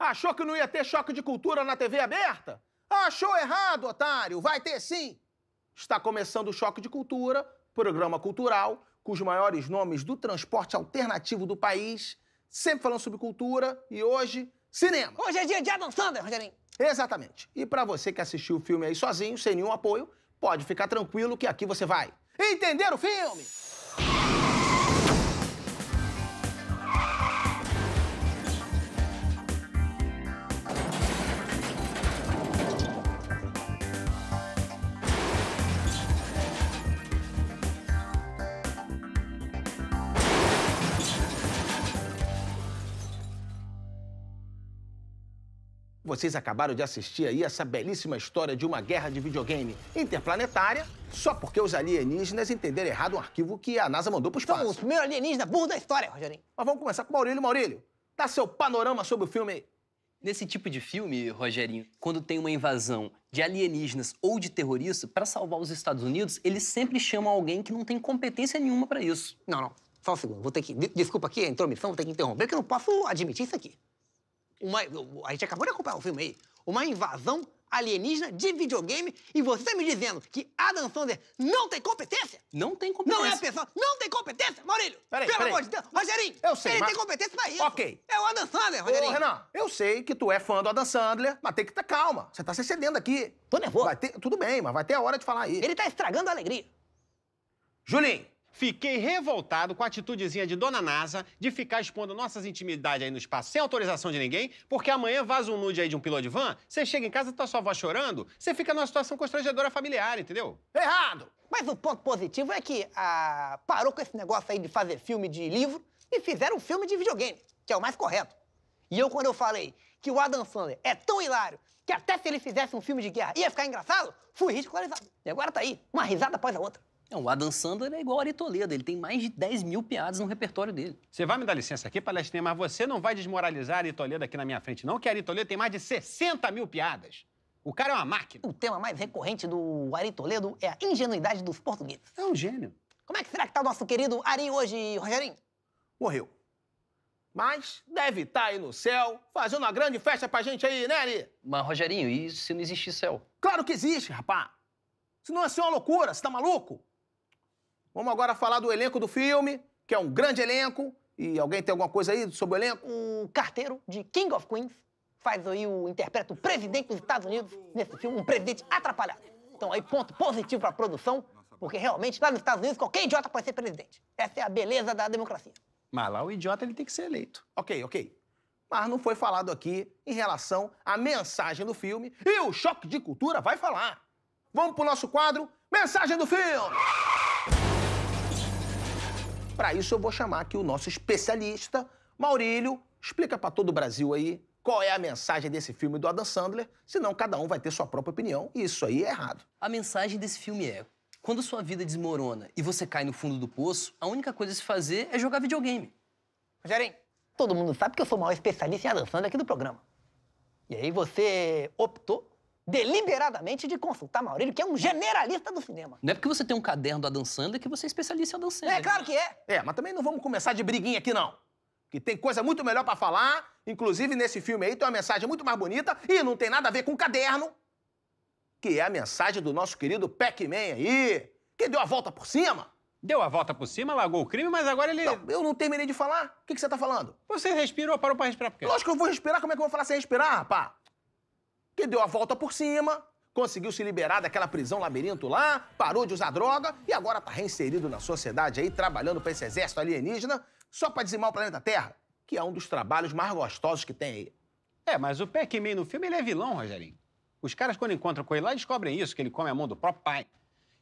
Achou que não ia ter choque de cultura na TV aberta? Achou errado, otário! Vai ter sim! Está começando o Choque de Cultura, programa cultural, cujos maiores nomes do transporte alternativo do país, sempre falando sobre cultura e hoje, cinema. Hoje é dia de Adam Sandler, Rogerinho. Exatamente. E para você que assistiu o filme aí sozinho, sem nenhum apoio, pode ficar tranquilo que aqui você vai entender o filme. Vocês acabaram de assistir aí essa belíssima história de uma guerra de videogame interplanetária só porque os alienígenas entenderam errado um arquivo que a NASA mandou para o espaço. Somos o primeiro alienígena burro da história, Rogerinho. Mas vamos começar com o Maurílio. Maurílio, dá seu panorama sobre o filme aí. Nesse tipo de filme, Rogerinho, quando tem uma invasão de alienígenas ou de terroristas, para salvar os Estados Unidos, eles sempre chamam alguém que não tem competência nenhuma para isso. Não, não. Só um segundo. Vou ter que. Desculpa aqui a intromissão, vou ter que interromper, que eu não posso admitir isso aqui. Uma, a gente acabou de acompanhar o filme aí. Uma invasão alienígena de videogame e você tá me dizendo que Adam Sandler não tem competência? Não tem competência. Não é a pessoa. Não tem competência, Maurílio! Peraí, Pelo peraí. amor de Deus, Rogerinho! Eu sei. Ele mas... tem competência pra isso. Ok. É o Adam Sandler, Rogerinho. Ô, Renan, eu sei que tu é fã do Adam Sandler, mas tem que estar tá calma. Você tá se excedendo aqui. Tô nervoso. Vai ter... Tudo bem, mas vai ter a hora de falar aí. Ele tá estragando a alegria. Julinho, Fiquei revoltado com a atitudezinha de Dona Nasa de ficar expondo nossas intimidades aí no espaço sem autorização de ninguém, porque amanhã vaza um nude aí de um piloto de van, você chega em casa, tua tá sua avó chorando, você fica numa situação constrangedora familiar, entendeu? Errado! Mas o ponto positivo é que ah, parou com esse negócio aí de fazer filme de livro e fizeram um filme de videogame, que é o mais correto. E eu, quando eu falei que o Adam Sandler é tão hilário que até se ele fizesse um filme de guerra ia ficar engraçado, fui ridicularizado. E agora tá aí, uma risada após a outra. Não, o Adam Sandler é igual o Ari Toledo, ele tem mais de 10 mil piadas no repertório dele. Você vai me dar licença aqui, palestrinha, mas você não vai desmoralizar Ari Toledo aqui na minha frente, não, que Ari Toledo tem mais de 60 mil piadas. O cara é uma máquina. O tema mais recorrente do Ari Toledo é a ingenuidade dos portugueses. É um gênio. Como é que será que tá o nosso querido Ari hoje, Rogerinho? Morreu. Mas deve estar tá aí no céu, fazendo uma grande festa pra gente aí, né, Ari? Mas, Rogerinho, e se não existe céu? Claro que existe, rapá! Senão é ser uma loucura, você tá maluco? Vamos agora falar do elenco do filme, que é um grande elenco. E alguém tem alguma coisa aí sobre o elenco? O carteiro de King of Queens faz aí o interpreta o presidente dos Estados Unidos nesse filme, um presidente atrapalhado. Então aí ponto positivo para a produção, porque realmente lá nos Estados Unidos qualquer idiota pode ser presidente. Essa é a beleza da democracia. Mas lá o idiota ele tem que ser eleito. OK, OK. Mas não foi falado aqui em relação à mensagem do filme e o choque de cultura vai falar. Vamos pro nosso quadro Mensagem do filme para isso eu vou chamar aqui o nosso especialista, Maurílio. Explica para todo o Brasil aí qual é a mensagem desse filme do Adam Sandler, senão cada um vai ter sua própria opinião e isso aí é errado. A mensagem desse filme é: quando sua vida desmorona e você cai no fundo do poço, a única coisa a se fazer é jogar videogame. Rogerinho, todo mundo sabe que eu sou o maior especialista em Adam Sandler aqui do programa. E aí você optou deliberadamente de consultar Maurílio, que é um generalista do cinema. Não é porque você tem um caderno a dançando que você é especialista em dançar. É, claro que é. É, mas também não vamos começar de briguinha aqui, não. Que tem coisa muito melhor para falar, inclusive nesse filme aí tem uma mensagem muito mais bonita e não tem nada a ver com caderno, que é a mensagem do nosso querido Pac-Man aí, que deu a volta por cima. Deu a volta por cima, largou o crime, mas agora ele. Não, eu não terminei de falar. O que, que você tá falando? Você respirou, parou pra respirar por quê? Lógico que eu vou respirar, como é que eu vou falar sem respirar, rapá? que deu a volta por cima, conseguiu se liberar daquela prisão labirinto lá, parou de usar droga e agora tá reinserido na sociedade aí, trabalhando para esse exército alienígena só para dizimar o planeta Terra, que é um dos trabalhos mais gostosos que tem aí. É, mas o Pac-Man no filme ele é vilão, Rogerinho. Os caras, quando encontram com ele lá, descobrem isso, que ele come a mão do próprio pai.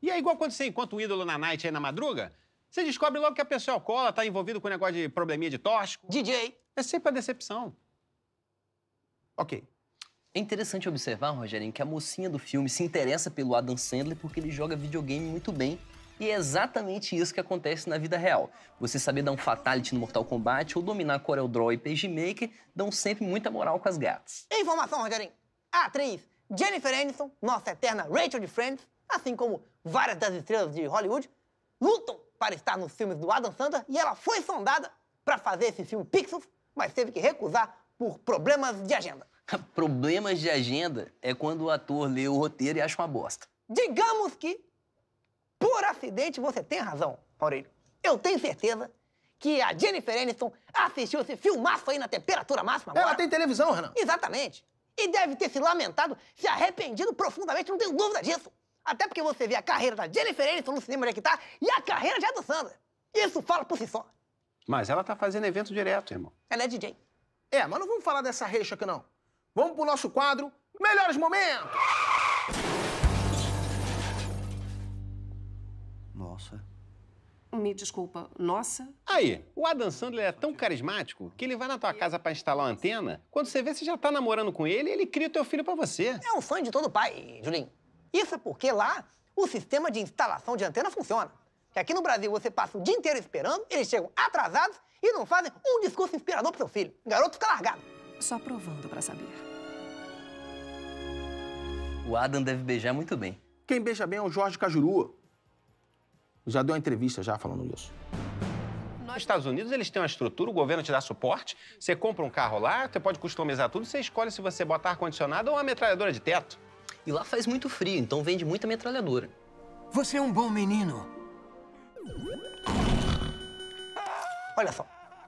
E é igual quando você encontra um ídolo na night aí na madruga, você descobre logo que a pessoa cola, tá envolvido com um negócio de probleminha de tóxico. DJ. É sempre a decepção. Ok. É interessante observar, Rogerinho, que a mocinha do filme se interessa pelo Adam Sandler porque ele joga videogame muito bem. E é exatamente isso que acontece na vida real. Você saber dar um fatality no Mortal Kombat ou dominar Corel Draw e Maker dão sempre muita moral com as gatas. Informação, Rogerinho. A atriz Jennifer Aniston, nossa eterna Rachel de Friends, assim como várias das estrelas de Hollywood, lutam para estar nos filmes do Adam Sandler e ela foi sondada para fazer esse filme Pixels, mas teve que recusar por problemas de agenda. Problemas de agenda é quando o ator lê o roteiro e acha uma bosta. Digamos que, por acidente, você tem razão, Aurélio. Eu tenho certeza que a Jennifer Aniston assistiu esse filmaço aí na temperatura máxima agora. Ela tem televisão, Renan. Exatamente. E deve ter se lamentado, se arrependido profundamente, não tenho dúvida disso. Até porque você vê a carreira da Jennifer Aniston no cinema onde é que tá e a carreira já é do Sandra. Isso fala por si só. Mas ela tá fazendo evento direto, irmão. Ela é DJ. É, mas não vamos falar dessa reixa aqui, não. Vamos pro nosso quadro Melhores Momentos! Nossa. Me desculpa, nossa? Aí, o Adam Sandler é tão carismático que ele vai na tua casa para instalar uma antena. Quando você vê, você já tá namorando com ele e ele cria o teu filho para você. É um fã de todo pai, Julinho. Isso é porque lá o sistema de instalação de antena funciona. Que aqui no Brasil você passa o dia inteiro esperando, eles chegam atrasados e não fazem um discurso inspirador pro seu filho. O garoto fica largado. Só provando para saber. O Adam deve beijar muito bem. Quem beija bem é o Jorge Cajuru. Já deu uma entrevista já falando isso. Nos Estados Unidos, eles têm uma estrutura, o governo te dá suporte. Você compra um carro lá, você pode customizar tudo, você escolhe se você botar ar-condicionado ou uma metralhadora de teto. E lá faz muito frio, então vende muita metralhadora. Você é um bom menino. Olha só,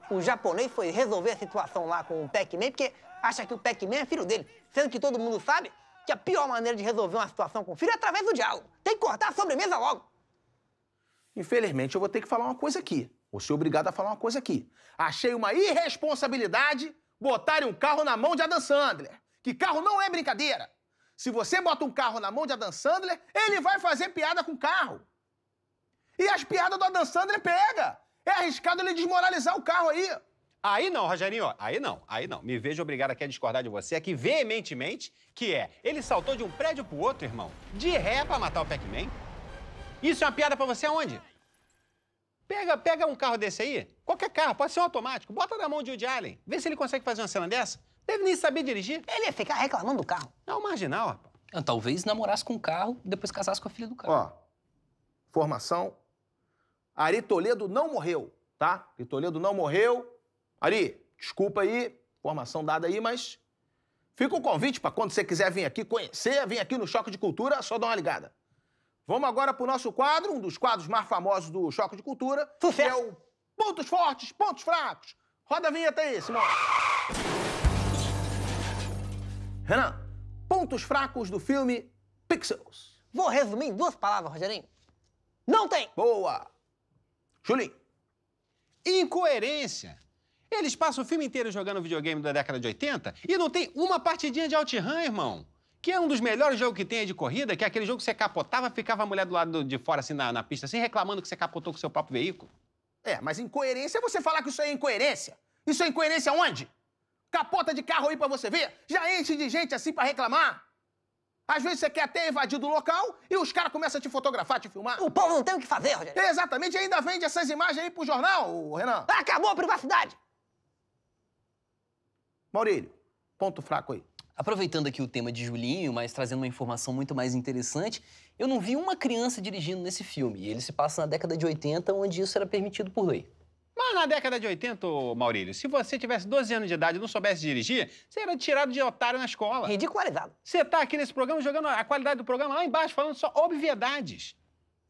o japonês foi resolver a situação lá com o Pac-Man, porque acha que o Pac-Man é filho dele. Sendo que todo mundo sabe que a pior maneira de resolver uma situação com o filho é através do diálogo. Tem que cortar a sobremesa logo. Infelizmente, eu vou ter que falar uma coisa aqui. Vou ser obrigado a falar uma coisa aqui. Achei uma irresponsabilidade botarem um carro na mão de Adam Sandler. Que carro não é brincadeira. Se você bota um carro na mão de Adam Sandler, ele vai fazer piada com o carro. E as piadas do Adam Sandler pega. É arriscado ele desmoralizar o carro aí. Aí não, Rogerinho, aí não, aí não. Me vejo obrigado aqui a discordar de você aqui veementemente, que é, ele saltou de um prédio pro outro, irmão, de ré é pra matar o Pac-Man. Isso é uma piada para você aonde? Pega, pega um carro desse aí, qualquer carro, pode ser um automático, bota na mão de Woody Allen, vê se ele consegue fazer uma cena dessa. Deve nem saber dirigir. Ele ia ficar reclamando do carro. É um marginal, rapaz. Ah, talvez namorasse com o carro e depois casasse com a filha do carro. Ó, formação Ari Toledo não morreu, tá? Ari Toledo não morreu. Ari, desculpa aí, informação dada aí, mas fica o convite para quando você quiser vir aqui conhecer, vir aqui no Choque de Cultura, só dá uma ligada. Vamos agora para o nosso quadro, um dos quadros mais famosos do Choque de Cultura, Sucesso. que é o Pontos Fortes, Pontos Fracos. Roda a vinheta aí, Simão. Renan, pontos fracos do filme Pixels. Vou resumir em duas palavras, Rogerinho. Não tem! Boa! Julinho. Incoerência. Eles passam o filme inteiro jogando videogame da década de 80 e não tem uma partidinha de OutRun, irmão. Que é um dos melhores jogos que tem de corrida, que é aquele jogo que você capotava, ficava a mulher do lado de fora, assim, na, na pista, assim, reclamando que você capotou com seu próprio veículo. É, mas incoerência é você falar que isso é incoerência. Isso é incoerência onde? Capota de carro aí pra você ver? Já enche de gente assim para reclamar? Às vezes você quer até invadir do local e os caras começam a te fotografar, te filmar. O povo não tem o que fazer, Rogério. Exatamente, ainda vende essas imagens aí pro jornal, Renan. Acabou a privacidade. Maurílio, ponto fraco aí. Aproveitando aqui o tema de Julinho, mas trazendo uma informação muito mais interessante, eu não vi uma criança dirigindo nesse filme. E ele se passa na década de 80, onde isso era permitido por lei na década de 80, Maurílio, se você tivesse 12 anos de idade e não soubesse dirigir, você era tirado de otário na escola. Ridicularizado. Você tá aqui nesse programa jogando a qualidade do programa lá embaixo, falando só obviedades.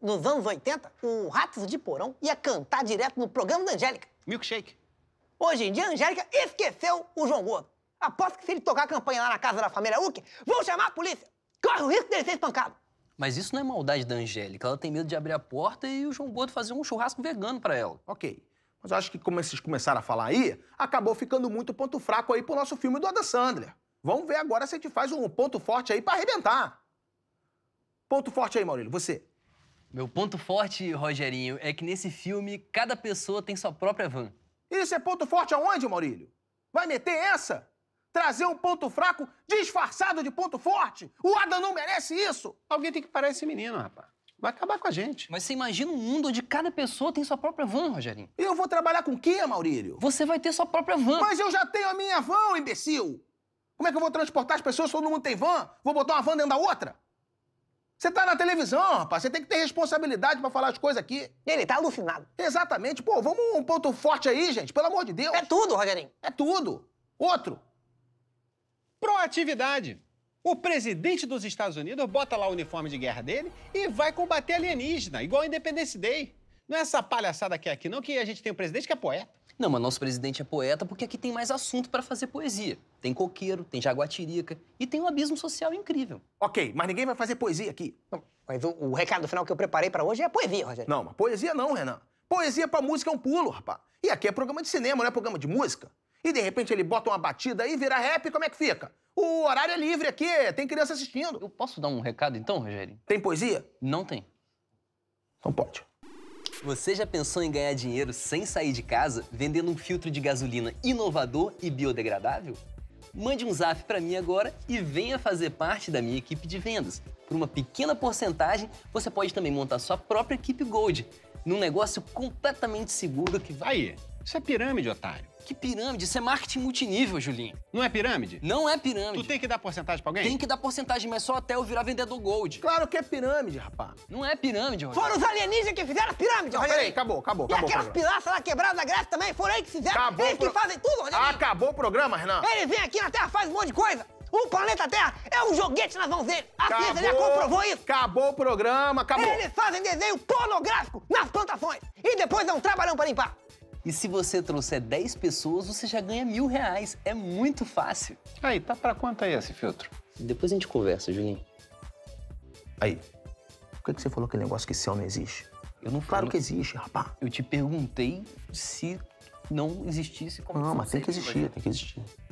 Nos anos 80, o Ratos de Porão ia cantar direto no programa da Angélica. Milkshake. Hoje em dia, a Angélica esqueceu o João Gordo. Aposto que se ele tocar a campanha lá na casa da família Uck, vão chamar a polícia. Corre o risco dele ser espancado. Mas isso não é maldade da Angélica. Ela tem medo de abrir a porta e o João Gordo fazer um churrasco vegano para ela. Ok. Mas acho que como vocês começaram a falar aí, acabou ficando muito ponto fraco aí pro nosso filme do Adam Sandler. Vamos ver agora se a gente faz um ponto forte aí para arrebentar. Ponto forte aí, Maurílio, você. Meu ponto forte, Rogerinho, é que nesse filme cada pessoa tem sua própria van. Isso é ponto forte aonde, Maurílio? Vai meter essa? Trazer um ponto fraco disfarçado de ponto forte? O Adam não merece isso! Alguém tem que parar esse menino, rapaz. Vai acabar com a gente. Mas você imagina um mundo onde cada pessoa tem sua própria van, Rogerinho. E eu vou trabalhar com o quê, Maurílio? Você vai ter sua própria van. Mas eu já tenho a minha van, imbecil! Como é que eu vou transportar as pessoas se todo mundo tem van? Vou botar uma van dentro da outra? Você tá na televisão, rapaz. Você tem que ter responsabilidade para falar as coisas aqui. Ele tá alucinado. Exatamente. Pô, vamos um ponto forte aí, gente. Pelo amor de Deus. É tudo, Rogerinho. É tudo. Outro. Proatividade. O presidente dos Estados Unidos bota lá o uniforme de guerra dele e vai combater alienígena, igual a Independence Day. Não é essa palhaçada que é aqui, não, que a gente tem um presidente que é poeta. Não, mas nosso presidente é poeta porque aqui tem mais assunto para fazer poesia. Tem coqueiro, tem jaguatirica e tem um abismo social incrível. Ok, mas ninguém vai fazer poesia aqui. Não, mas o, o recado final que eu preparei para hoje é poesia, Rogério. Não, mas poesia não, Renan. Poesia pra música é um pulo, rapaz. E aqui é programa de cinema, não é programa de música e de repente ele bota uma batida e vira rap, como é que fica? O horário é livre aqui, tem criança assistindo. Eu posso dar um recado então, Rogério? Tem poesia? Não tem. Então pode. Você já pensou em ganhar dinheiro sem sair de casa vendendo um filtro de gasolina inovador e biodegradável? Mande um zap para mim agora e venha fazer parte da minha equipe de vendas. Por uma pequena porcentagem, você pode também montar sua própria equipe Gold, num negócio completamente seguro que vai. Aí. Isso é pirâmide, otário. Que pirâmide? Isso é marketing multinível, Julinho. Não é pirâmide? Não é pirâmide. Tu tem que dar porcentagem pra alguém? Tem que dar porcentagem, mas só até eu virar vendedor gold. Claro que é pirâmide, rapaz. Não é pirâmide, Rogério. Foram os alienígenas que fizeram a pirâmide, Rogério. Peraí, acabou, acabou, e acabou. aquelas pilastras lá quebradas da Grécia também, foram eles que fizeram. Acabou eles pro... que fazem tudo, Rogério. Acabou o programa, Renan. Eles vêm aqui na Terra, fazem um monte de coisa. O planeta Terra é um joguete nas mãos dele. A ciência já comprovou isso. Acabou o programa, acabou. Eles fazem desenho pornográfico nas plantações. E depois dão um trabalhão pra limpar. E se você trouxer 10 pessoas, você já ganha mil reais. É muito fácil. Aí, tá pra quanto aí esse filtro? Depois a gente conversa, Julinho. Aí, por que, que você falou aquele negócio que céu não existe? Eu não Claro falo. que existe, rapaz. Eu te perguntei se não existisse como. Não, mas tem que existir, tem que existir.